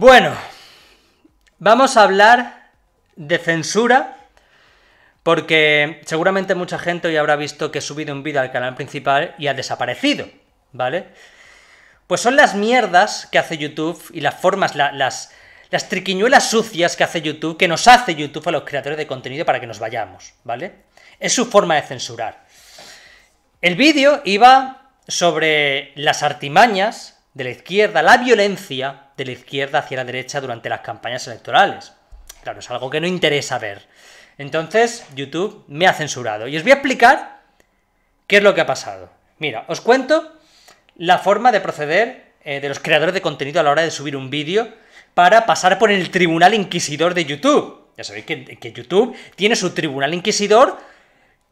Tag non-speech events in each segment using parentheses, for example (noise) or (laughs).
Bueno, vamos a hablar de censura, porque seguramente mucha gente hoy habrá visto que he subido un vídeo al canal principal y ha desaparecido, ¿vale? Pues son las mierdas que hace YouTube y las formas, las, las triquiñuelas sucias que hace YouTube, que nos hace YouTube a los creadores de contenido para que nos vayamos, ¿vale? Es su forma de censurar. El vídeo iba sobre las artimañas de la izquierda, la violencia de la izquierda hacia la derecha durante las campañas electorales. Claro, es algo que no interesa ver. Entonces, YouTube me ha censurado. Y os voy a explicar qué es lo que ha pasado. Mira, os cuento la forma de proceder eh, de los creadores de contenido a la hora de subir un vídeo para pasar por el Tribunal Inquisidor de YouTube. Ya sabéis que, YouTube tiene su Tribunal Inquisidor,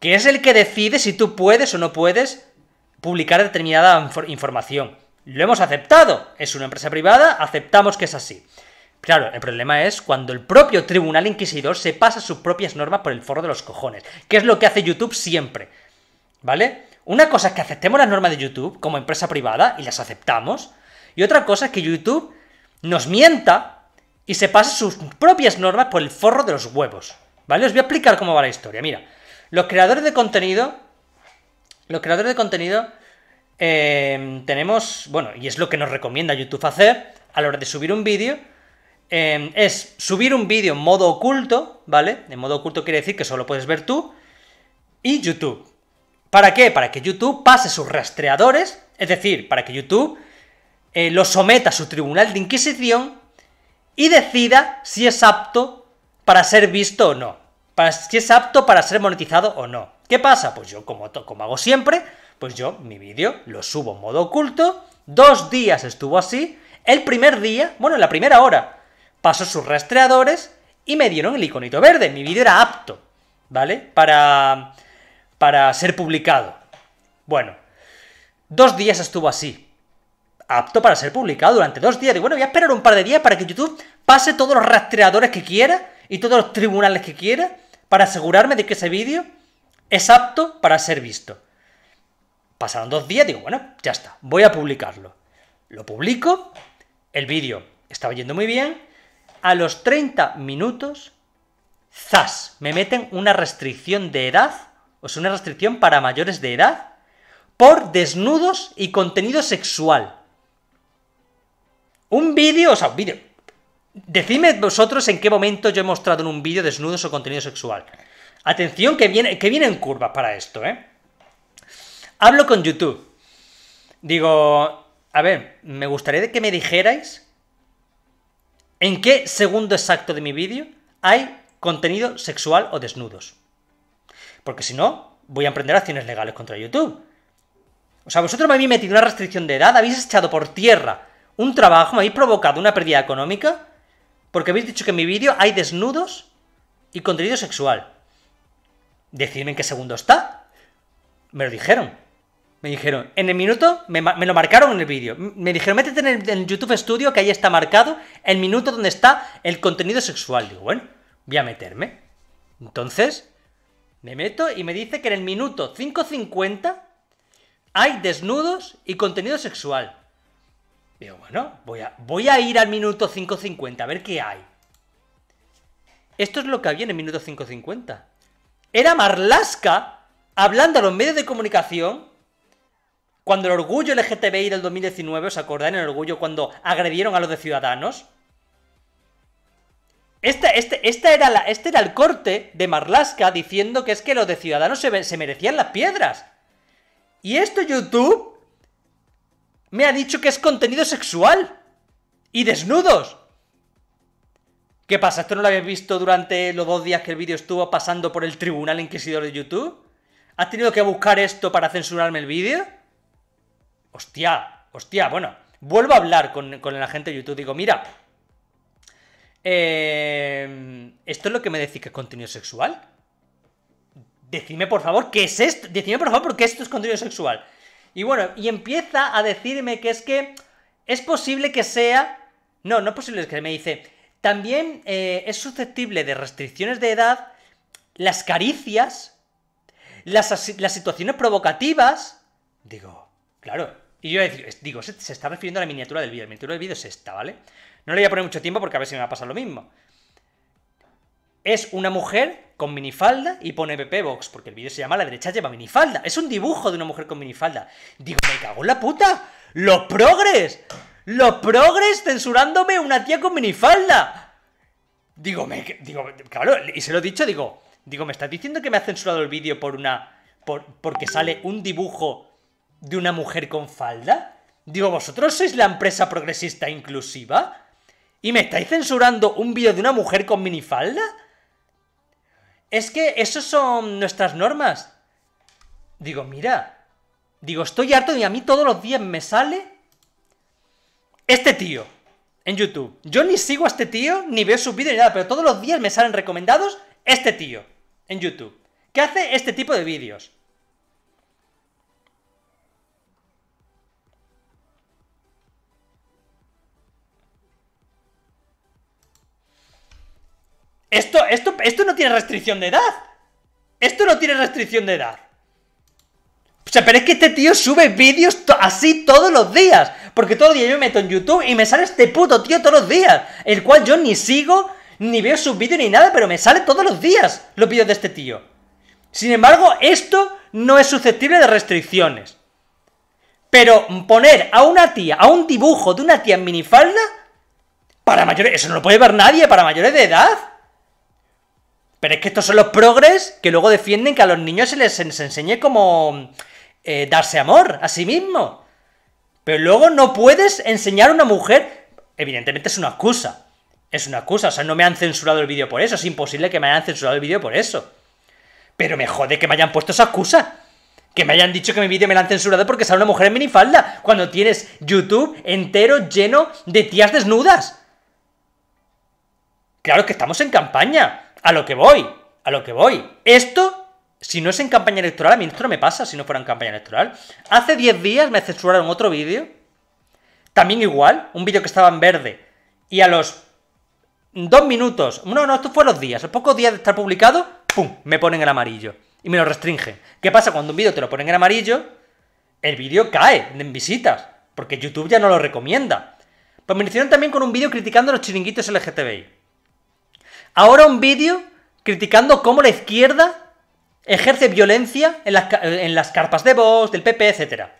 que es el que decide si tú puedes o no puedes publicar determinada información. Lo hemos aceptado. Es una empresa privada, aceptamos que es así. Claro, el problema es cuando el propio tribunal inquisidor se pasa sus propias normas por el forro de los cojones, que es lo que hace YouTube siempre. ¿Vale? Una cosa es que aceptemos las normas de YouTube como empresa privada y las aceptamos, y otra cosa es que YouTube nos mienta y se pase sus propias normas por el forro de los huevos. ¿Vale? Os voy a explicar cómo va la historia. Mira, los creadores de contenido. Los creadores de contenido Em, tenemos, bueno, y es lo que nos recomienda YouTube hacer a la hora de subir un vídeo, em, es subir un vídeo en modo oculto, ¿vale? En modo oculto quiere decir que solo puedes ver tú y YouTube. ¿Para qué? Para que YouTube pase sus rastreadores, es decir, para que YouTube eh, lo someta a su tribunal de Inquisición y decida si es apto para ser visto o no, si es apto para ser monetizado o no. ¿Qué pasa? Pues yo, como, como hago siempre, pues yo mi vídeo lo subo en modo oculto, dos días estuvo así, el primer día, bueno, en la primera hora, pasó sus rastreadores y me dieron el iconito verde, mi vídeo era apto, ¿vale? Para, para ser publicado. Bueno, dos días estuvo así, apto para ser publicado durante dos días. Y bueno, voy a esperar un par de días para que YouTube pase todos los rastreadores que quiera y todos los tribunales que quiera para asegurarme de que ese vídeo es apto para ser visto. Pasaron dos días, digo, bueno, ya está, voy a publicarlo. Lo publico, el vídeo estaba yendo muy bien, a los 30 minutos, zas, me meten una restricción de edad, o sea, una restricción para mayores de edad, por desnudos y contenido sexual. Un vídeo, o sea, un vídeo. Decidme vosotros en qué momento yo he mostrado en un vídeo desnudos o contenido sexual. Atención que viene, que vienen curvas para esto, ¿eh? Hablo con YouTube. Digo, a ver, me gustaría que me dijerais en qué segundo exacto de mi vídeo hay contenido sexual o desnudos. Porque si no, voy a emprender acciones legales contra YouTube. O sea, vosotros me habéis metido una restricción de edad, habéis echado por tierra un trabajo, me habéis provocado una pérdida económica, porque habéis dicho que en mi vídeo hay desnudos y contenido sexual. Decidme en qué segundo está. Me lo dijeron. Me dijeron, en el minuto, me, lo marcaron en el vídeo. Me dijeron, métete en, el, YouTube Studio, que ahí está marcado el minuto donde está el contenido sexual. Digo, bueno, voy a meterme. Entonces, me meto y me dice que en el minuto 5.50 hay desnudos y contenido sexual. Digo, bueno, voy a, voy a ir al minuto 5.50 a ver qué hay. Esto es lo que había en el minuto 5.50. Era Marlaska hablando a los medios de comunicación cuando el orgullo LGTBI del 2019, ¿os acordáis en el orgullo cuando agredieron a los de Ciudadanos? este, esta era la, este era el corte de Marlaska diciendo que es que los de Ciudadanos se, se merecían las piedras. Y esto YouTube me ha dicho que es contenido sexual. Y desnudos. ¿Qué pasa? ¿Esto no lo habéis visto durante los dos días que el vídeo estuvo pasando por el tribunal inquisidor de YouTube? ¿Has tenido que buscar esto para censurarme el vídeo? Hostia, hostia, bueno, vuelvo a hablar con, con el agente de YouTube. Digo, mira, eh, ¿esto es lo que me decís que es contenido sexual? Decime por favor, ¿qué es esto? Decidme por favor, porque esto es contenido sexual. Y bueno, y empieza a decirme que es que es posible que sea. No, no es posible que me dice. También eh, es susceptible de restricciones de edad las caricias, las situaciones provocativas. Digo, Claro. Y yo digo, se, está refiriendo a la miniatura del vídeo. La miniatura del vídeo es esta, ¿vale? No le voy a poner mucho tiempo porque a ver si me va a pasar lo mismo. Es una mujer con minifalda y pone PP Box, porque el vídeo se llama La derecha lleva minifalda. Es un dibujo de una mujer con minifalda. Digo, me cago en la puta. Los progres. Los progres censurándome una tía con minifalda. Digo, me, digo, claro, y se lo he dicho, digo, digo, me estás diciendo que me ha censurado el vídeo por una, por, porque sale un dibujo de una mujer con falda? Digo, ¿vosotros sois la empresa progresista inclusiva? ¿Y me estáis censurando un vídeo de una mujer con minifalda? Es que esas son nuestras normas. Digo, mira. Digo, estoy harto y a mí todos los días me sale este tío en YouTube. Yo ni sigo a este tío, ni veo sus vídeos ni nada, pero todos los días me salen recomendados este tío en YouTube. ¿Qué hace este tipo de vídeos? Esto, esto, esto no tiene restricción de edad. Esto no tiene restricción de edad. O sea, pero es que este tío sube vídeos así todos los días. Porque todos los días yo me meto en YouTube y me sale este puto tío todos los días. El cual yo ni sigo, ni veo sus vídeos ni nada, pero me sale todos los días los vídeos de este tío. Sin embargo, esto no es susceptible de restricciones. Pero poner a una tía, a un dibujo de una tía en minifalda, para mayores, eso no lo puede ver nadie para mayores de edad. Pero es que estos son los progres que luego defienden que a los niños se les, enseñe como eh, darse amor a sí mismo. Pero luego no puedes enseñar a una mujer. Evidentemente es una excusa. Es una excusa. O sea, no me han censurado el vídeo por eso. Es imposible que me hayan censurado el vídeo por eso. Pero me jode que me hayan puesto esa excusa. Que me hayan dicho que mi vídeo me lo han censurado porque sale una mujer en minifalda. Cuando tienes YouTube entero lleno de tías desnudas. Claro que estamos en campaña a lo que voy, a lo que voy. Esto, si no es en campaña electoral, a mí esto me pasa si no fuera en campaña electoral. Hace 10 días me censuraron otro vídeo, también igual, un vídeo que estaba en verde, y a los dos minutos, no, no, esto fue los días, a pocos días de estar publicado, ¡pum!, me ponen el amarillo y me lo restringen. ¿Qué pasa cuando un vídeo te lo ponen en amarillo? El vídeo cae en visitas, porque YouTube ya no lo recomienda. Pues me hicieron también con un vídeo criticando a los chiringuitos LGTBI. Ahora un vídeo criticando cómo la izquierda ejerce violencia en las, carpas de Vox, del PP, etcétera.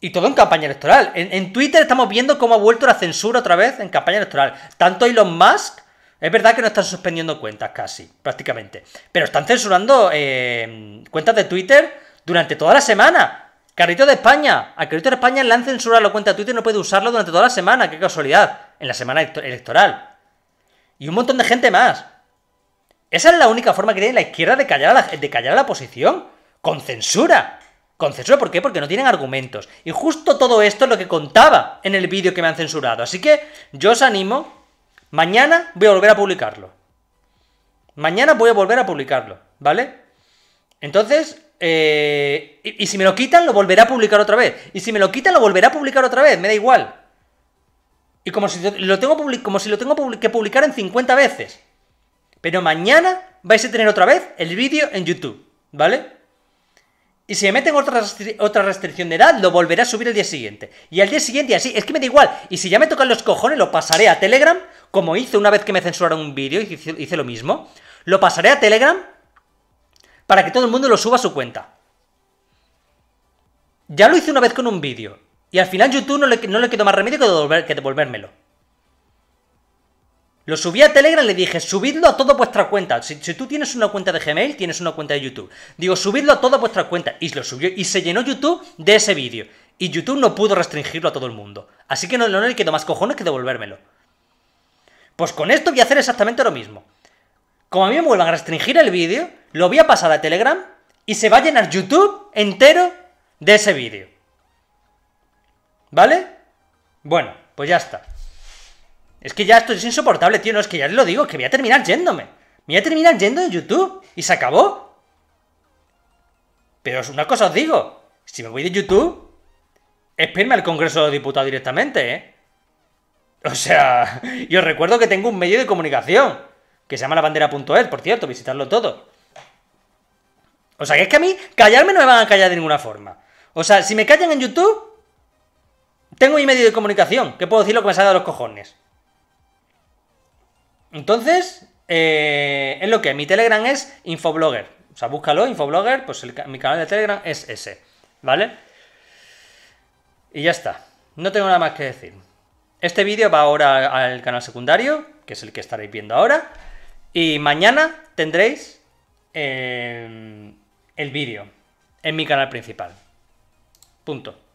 Y todo en campaña electoral. En, Twitter estamos viendo cómo ha vuelto la censura otra vez en campaña electoral. Tanto Elon Musk, es verdad que no están suspendiendo cuentas casi, prácticamente. Pero están censurando eh, cuentas de Twitter durante toda la semana. Carrito de España. A Carrito de España le han censurado la cuenta de Twitter y no puede usarlo durante toda la semana. Qué casualidad. En la semana electoral. Y un montón de gente más. Esa es la única forma que tiene la izquierda de callar a la, de callar la oposición. Con censura. Con censura, ¿por qué? Porque no tienen argumentos. Y justo todo esto es lo que contaba en el vídeo que me han censurado. Así que yo os animo. Mañana voy a volver a publicarlo. Mañana voy a volver a publicarlo, ¿vale? Entonces, eh, y, si me lo quitan, lo volverá a publicar otra vez. Y si me lo quitan, lo volverá a publicar otra vez. Me da igual. Y como si lo tengo, como si lo tengo que publicar en 50 veces. Pero mañana vais a tener otra vez el vídeo en YouTube. ¿Vale? Y si me meten otra, otra restricción de edad, lo volverá a subir el día siguiente. Y al día siguiente, así, es que me da igual. Y si ya me tocan los cojones, lo pasaré a Telegram, como hice una vez que me censuraron un vídeo y hice lo mismo. Lo pasaré a Telegram para que todo el mundo lo suba a su cuenta. Ya lo hice una vez con un vídeo. Y al final YouTube no le, no quedó más remedio que, que devolvérmelo. Lo subí a Telegram y le dije, subidlo a toda vuestra cuenta. Si, tú tienes una cuenta de Gmail, tienes una cuenta de YouTube. Digo, subidlo a toda vuestra cuenta. Y lo subió y se llenó YouTube de ese vídeo. Y YouTube no pudo restringirlo a todo el mundo. Así que no, no le quedó más cojones que devolvérmelo. Pues con esto voy a hacer exactamente lo mismo como a mí me vuelvan a restringir el vídeo, lo voy a pasar a Telegram y se va a llenar YouTube entero de ese vídeo. ¿Vale? Bueno, pues ya está. Es que ya esto es insoportable, tío. No, es que ya les lo digo, que voy a terminar yéndome. Me voy a terminar yendo de YouTube. Y se acabó. Pero es una cosa os digo. Si me voy de YouTube, espérame al Congreso de Diputados directamente, ¿eh? O sea, (laughs) yo recuerdo que tengo un medio de comunicación que se llama lavandera.es, por cierto, visitarlo todo. O sea, que es que a mí callarme no me van a callar de ninguna forma. O sea, si me callan en YouTube, tengo mi medio de comunicación, que puedo decir lo que me salga de los cojones. Entonces, eh, es lo que mi Telegram es Infoblogger. O sea, búscalo, Infoblogger, pues mi canal de Telegram es ese, ¿vale? Y ya está. No tengo nada más que decir. Este vídeo va ahora al canal secundario, que es el que estaréis viendo ahora. Y mañana tendréis eh, el vídeo en mi canal principal. Punto.